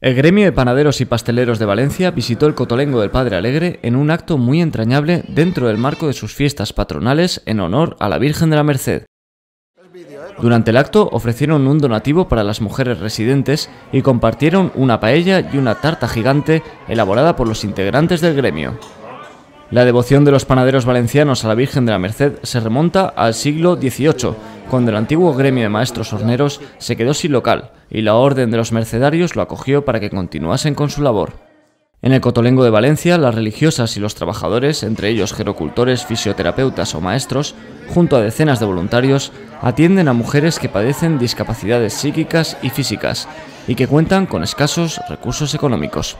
El gremio de panaderos y pasteleros de Valencia visitó el Cotolengo del Padre Alegre en un acto muy entrañable dentro del marco de sus fiestas patronales en honor a la Virgen de la Merced. Durante el acto ofrecieron un donativo para las mujeres residentes y compartieron una paella y una tarta gigante elaborada por los integrantes del gremio. La devoción de los panaderos valencianos a la Virgen de la Merced se remonta al siglo XVIII, cuando el antiguo gremio de maestros horneros se quedó sin local y la Orden de los Mercedarios lo acogió para que continuasen con su labor. En el Cotolengo de Valencia, las religiosas y los trabajadores, entre ellos gerocultores, fisioterapeutas o maestros, junto a decenas de voluntarios, atienden a mujeres que padecen discapacidades psíquicas y físicas y que cuentan con escasos recursos económicos.